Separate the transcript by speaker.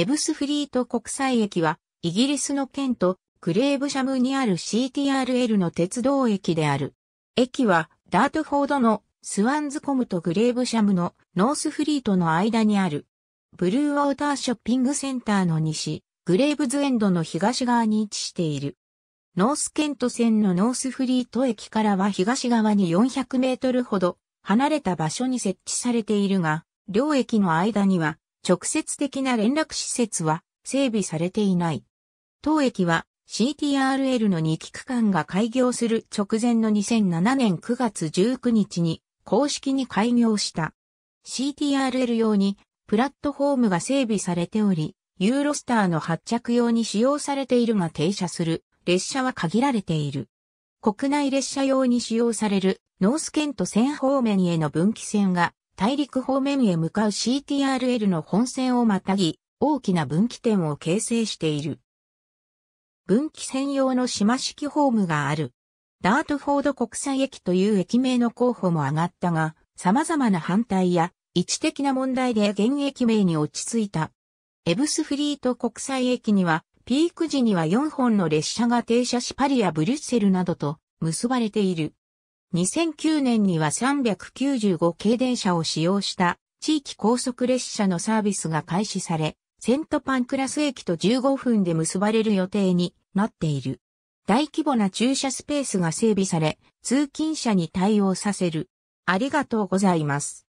Speaker 1: エブス
Speaker 2: フリート国際駅は、イギリスの県とクレーブシャムにある CTRL の鉄道駅である。駅は、ダートフォードのスワンズコムとグレーブシャムのノースフリートの間にある。ブルーウォーターショッピングセンターの西、グレーブズエンドの東側に位置している。ノースケント線のノースフリート駅からは東側に400メートルほど離れた場所に設置されているが、両駅の間には直接的な連絡施設は整備されていない。当駅は CTRL の2機区間が開業する直前の2007年9月19日に公式に開業した。CTRL 用にプラットフォームが整備されており、ユーロスターの発着用に使用されているが停車する列車は限られている。国内列車用に使用されるノースケント線方面への分岐線が大陸方面へ向かう CTRL の本線をまたぎ、大きな分岐点を形成している。分岐専用の島式ホームがある。ダートフォード国際駅という駅名の候補も上がったが、様々な反対や位置的な問題で現役名に落ち着いた。エブスフリート国際駅には、ピーク時には4本の列車が停車しパリやブリュッセルなどと結ばれている。2009年には395系電車を使用した地域高速列車のサービスが開始され、セントパンクラス駅と15分で結ばれる予定になっている。大規模な駐車スペースが整備され、通勤者に対応させる。ありがとうございま
Speaker 1: す。